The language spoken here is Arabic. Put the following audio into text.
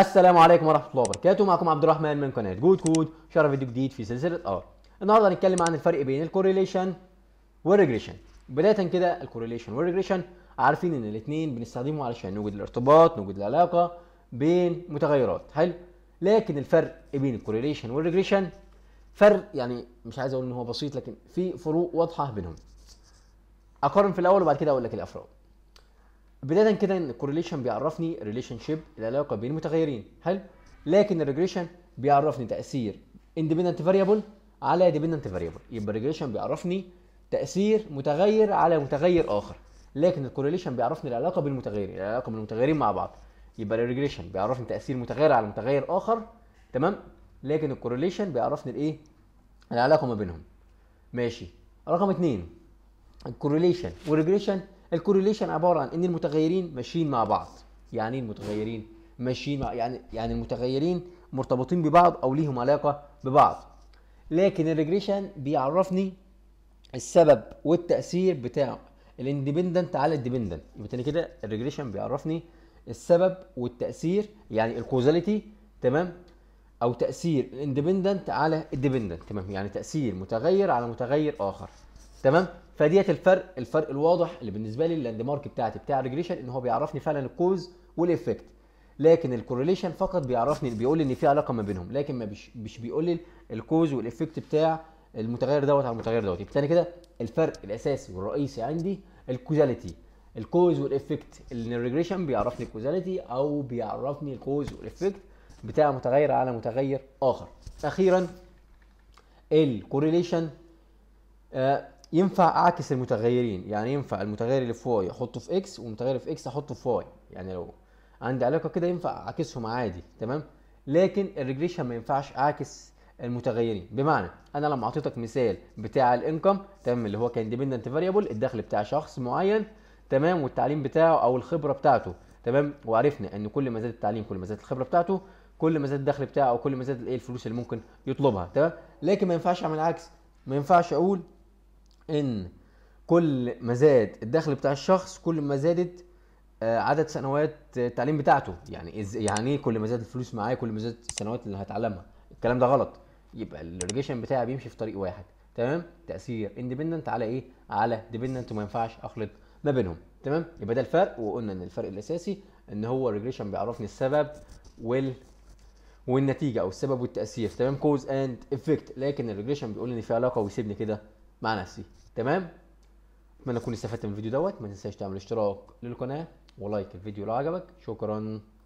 السلام عليكم ورحمه الله وبركاته معكم عبد الرحمن من قناه جود كود شرف فيديو جديد في سلسله ار النهارده هنتكلم عن الفرق بين الكوريليشن والريجريشن بدايه كده الكوريليشن والريجريشن عارفين ان الاثنين بنستخدمه علشان نوجد الارتباط نوجد العلاقه بين متغيرات حلو لكن الفرق بين الكوريليشن والريجريشن فرق يعني مش عايز اقول ان هو بسيط لكن في فروق واضحه بينهم اقارن في الاول وبعد كده اقول لك الافراد بدايه كده ان الكورليشن بيعرفني ريليشن شيب العلاقه بين متغيرين حلو لكن الريجريشن بيعرفني تاثير اندبندنت فاريبل على ديبندنت فاريبل يبقى الريجريشن بيعرفني تاثير متغير على متغير اخر لكن الكورليشن بيعرفني العلاقه بين المتغيرين العلاقه بين المتغيرين مع بعض يبقى الريجريشن بيعرفني تاثير متغير على متغير اخر تمام لكن الكورليشن بيعرفني الايه العلاقه ما بينهم ماشي رقم اتنين الكورليشن والريجريشن الكوريليشن عباره عن ان المتغيرين ماشيين مع بعض يعني ايه المتغيرين ماشيين مع يعني يعني المتغيرين مرتبطين ببعض او ليهم علاقه ببعض لكن الريجريشن بيعرفني السبب والتاثير بتاع الاندبندنت على الديبندنت يبقى تاني كده الريجريشن بيعرفني السبب والتاثير يعني الكوزاليتي تمام او تاثير الاندبندنت على الديبندنت تمام يعني تاثير متغير على متغير اخر تمام فديت الفرق الفرق الواضح اللي بالنسبه لي اللاند مارك بتاعتي بتاع الريجريشن ان هو بيعرفني فعلا الكوز والايفكت لكن الكورليشن فقط بيعرفني بيقول لي ان في علاقه ما بينهم لكن ما بيش, مش بيقول لي الكوز والايفكت بتاع المتغير دوت على المتغير دوت يبقى كده الفرق الاساسي والرئيسي عندي الكوزاليتي الكوز والايفكت اللي الريجريشن بيعرفني الكوزاليتي او بيعرفني الكوز والايفكت بتاع متغير على متغير اخر اخيرا الكورليشن آه ينفع اعكس المتغيرين يعني ينفع المتغير اللي في واي احطه في اكس والمتغير في اكس احطه في واي يعني لو عندي علاقه كده ينفع اعكسهم عادي تمام لكن الريجريشن ما ينفعش اعكس المتغيرين بمعنى انا لما اعطيتك مثال بتاع الانكم تمام اللي هو كان ديبندنت فاريبل الدخل بتاع شخص معين تمام والتعليم بتاعه او الخبره بتاعته تمام وعرفنا ان كل ما زاد التعليم كل ما زادت الخبره بتاعته كل ما زاد الدخل بتاعه او كل ما زاد الايه الفلوس اللي ممكن يطلبها تمام لكن ما ينفعش اعمل عكس ما ينفعش اقول ان كل ما زاد الدخل بتاع الشخص كل ما زادت آه، عدد سنوات آه، التعليم بتاعته يعني إز يعني ايه كل ما زادت الفلوس معايا كل ما زادت السنوات اللي هتعلمها الكلام ده غلط يبقى الريجيشن بتاعي بيمشي في طريق واحد تمام تاثير اندبندنت على ايه على ديبندنت وما ينفعش اخلط ما بينهم تمام يبقى ده الفرق وقلنا ان الفرق الاساسي ان هو الريجريشن بيعرفني السبب وال والنتيجه او السبب والتاثير تمام كوز اند افكت لكن الريجريشن بيقول لي ان في علاقه ويسيبني كده مع نفسي تمام اتمنى تكون استفدت من الفيديو دوت ما تنساش تعمل اشتراك للقناه ولايك الفيديو لو عجبك شكرا